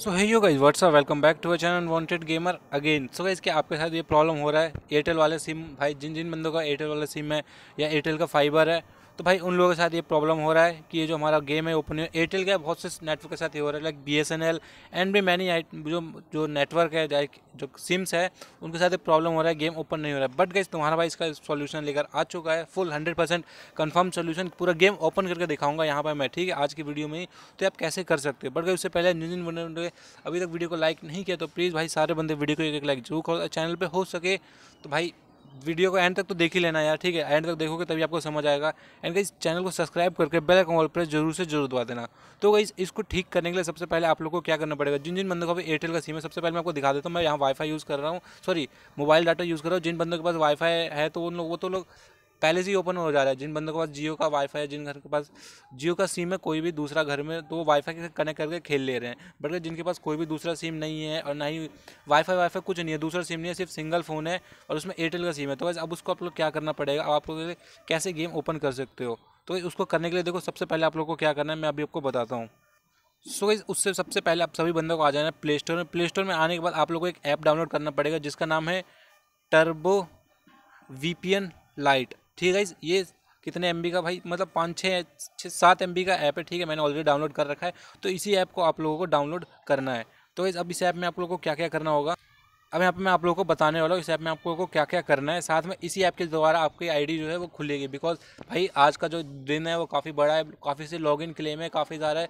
so hey you guys what's up welcome back to our channel Wanted Gamer again so guys के आपके साथ ये problem हो रहा है एयरटेल वाले सिम भाई जिन जिन बंदों का एयरटेल वाला सिम है या एयरटेल का फाइबर है तो भाई उन लोगों के साथ ये प्रॉब्लम हो रहा है कि ये जो हमारा गेम है ओपन एयरटेल का बहुत से नेटवर्क के साथ ये हो रहा है like B S N L and भी मैनी जो जो नेटवर्क है जो सिम्स है उनके साथ ये प्रॉब्लम हो रहा है गेम ओपन नहीं हो रहा है बट गई तुम्हारा भाई इसका सोल्यूशन लेकर आ चुका है full hundred percent confirm solution पूरा गेम ओपन करके दिखाऊंगा यहाँ पर मैं ठीक है आज की वीडियो में तो आप कैसे कर सकते हो बट गई उससे पहले जिन बने अभी तक वीडियो को लाइक नहीं किया तो प्लीज़ भाई सारे बंदे वीडियो को एक एक लाइक जरूर करो चैनल पर हो सके तो भाई वीडियो को एंड तक तो देख ही लेना यार ठीक है एंड तक देखोगे तभी आपको समझ आएगा एंड इस चैनल को सब्सक्राइब करके बेल आइकन प्रेस जरूर से जरूर दबा देना तो गाइस इसको ठीक करने के लिए सबसे पहले आप लोग को क्या करना पड़ेगा जिन जिन बंदों का भी एयरटेल का सिम है सबसे पहले मैं आपको दिखा देता हूँ मैं यहाँ वाईफाई यूज़ कर रहा हूँ सॉरी मोबाइल डाटा यूज़ कर रहा हूँ जिन बंदों के पास वाईफाई है तो उन लोग वो तो लोग पहले से ही ओपन हो जा रहा है जिन बंदों के पास जियो का वाईफाई है जिन घर के पास जियो का सिम है कोई भी दूसरा घर में तो वो वाईफाई के कनेक्ट करके खेल ले रहे हैं बट जिनके पास कोई भी दूसरा सिम नहीं है और ना ही वाईफाई वाईफाई कुछ नहीं है दूसरा सिम नहीं है सिर्फ सिंगल फ़ोन है और उसमें एयरटेल का सिम है तो बस अब उसको आप लोग क्या करना पड़ेगा अब आप लोग कैसे गेम ओपन कर सकते हो तो उसको करने के लिए देखो सबसे पहले आप लोग को क्या करना है मैं अभी आपको बताता हूँ सो so, उससे सबसे पहले आप सभी बंदों को आ जाना है प्ले स्टोर में प्ले स्टोर में आने के बाद आप लोग को एक ऐप डाउनलोड करना पड़ेगा जिसका नाम है Turbo V P N lite ठीक है ये कितने एम का भाई मतलब पाँच छः छः सात एम का ऐप है ठीक है मैंने ऑलरेडी डाउनलोड कर रखा है तो इसी ऐप को आप लोगों को डाउनलोड करना है तो इस अब इस ऐप में आप लोगों को क्या क्या करना होगा अब यहाँ पे मैं आप लोगों को बताने वाला हूँ इस ऐप में आप लोगों को क्या क्या करना है साथ में इसी ऐप के द्वारा आपकी आईडी जो है वो खुलेगी बिकॉज भाई आज का जो दिन है वो काफ़ी बड़ा है काफ़ी से लॉग इन क्लेम है काफ़ी सारा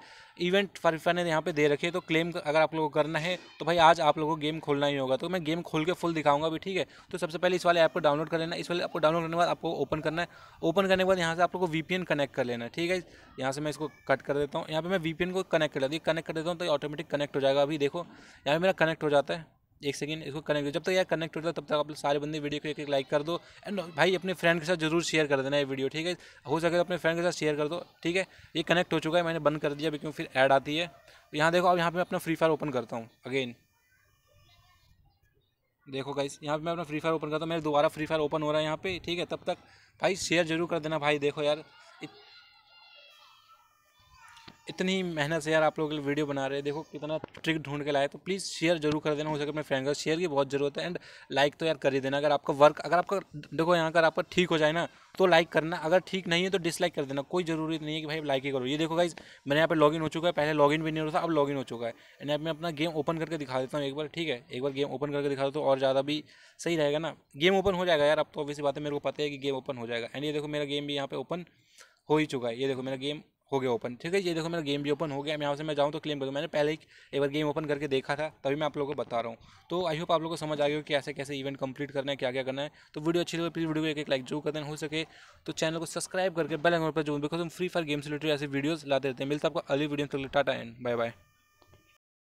इवेंट फरीफा ने यहाँ पे दे रखे है तो क्लेम अगर आप लोगों को करना है तो भाई आज आप लोगों को गेम खोलना ही होगा तो मैं गेम खोल के फुल दिखाऊंगा भी ठीक है तो सबसे पहले इस वाले ऐप को डाउनलोड कर लेना इस वाले ऐप को डाउनलोड करने के बाद आपको ओपन करना है ओपन करने के बाद यहाँ से आप लोग को वी कनेक्ट कर लेना है ठीक है यहाँ से मैं इसको कट कर देता हूँ यहाँ पर मैं वी को कनेक्ट कर लेती कनेक्ट कर देता हूँ तो ऑटोमेटिक कनेक्ट हो जाएगा अभी देखो यहाँ पर मेरा कनेक्ट हो जाता है एक सेकेंड इसको कनेक्ट जब तक तो यार कनेक्ट होता है तब तक आप सारे बंदे वीडियो को एक एक लाइक कर दो एंड भाई अपने फ्रेंड के साथ जरूर शेयर कर देना ये वीडियो ठीक है हो सके तो अपने फ्रेंड के साथ शेयर कर दो ठीक है ये कनेक्ट हो चुका है मैंने बंद कर दिया क्योंकि फिर ऐड आती है यहाँ देखो अब यहाँ पर मैं अपना फ्री फायर ओपन करता हूँ अगेन देखो गाइस यहाँ पे मैं अपना फ्री फायर ओपन करता हूँ मेरे दोबारा फ्री फायर ओपन हो रहा है यहाँ पे ठीक है तब तक भाई शेयर जरूर कर देना भाई देखो यार इतनी मेहनत से यार आप लोग वीडियो बना रहे हैं देखो कितना ट्रिक ढूंढ के लाए तो प्लीज़ शेयर जरूर कर देना हो सके अपने फ्रेंड का शेयर की बहुत ज़रूरत है एंड लाइक तो यार कर ही देना अगर आपका वर्क अगर आपका देखो यहाँ अगर आपका ठीक हो जाए ना तो लाइक करना अगर ठीक नहीं है तो डिसलाइक कर देना कोई जरूरी नहीं है कि भाई लाइक ही करो ये देखो गाइज मैंने यहाँ पर लॉग हो चुका है पहले लॉग भी नहीं हो रहा था अब लॉग हो चुका है एंड अब मैं अपना गेम ओपन करके दिखा देता हूँ एक बार ठीक है एक बार गेम ओपन करके दिखा देता हूँ और ज़्यादा भी सही रहेगा ना गेम ओपन हो जाएगा यार अब तो ऑब्वियसली बात है मेरे को पता है कि गेम ओपन हो जाएगा एंड ये देखो मेरा गेम भी यहाँ पे ओपन हो ही चुका है ये देखो मेरा गेम हो गया ओपन ठीक है ये देखो मेरा गेम भी ओपन हो गया मैं यहाँ से मैं जाऊँ तो क्लेम करूँ मैंने पहले एक बार गेम ओपन करके देखा था तभी मैं आप लोगों को बता रहा हूँ तो आई होप आप लोगों को समझ आ गया कि ऐसे कैसे इवेंट कंप्लीट करना है क्या क्या करना है तो वीडियो अच्छी लगे प्लीज़ वीडियो को एक एक लाइक जरूर कर देना हो सके तो चैनल को सब्सक्राइब करके बेल आइकन पर जो बिकॉज हम फ्री फायर गेम्स से रिलेटेड ऐसे वीडियोज़ लाते रहते हैं मिलता है आपको अगली video tata and bye bye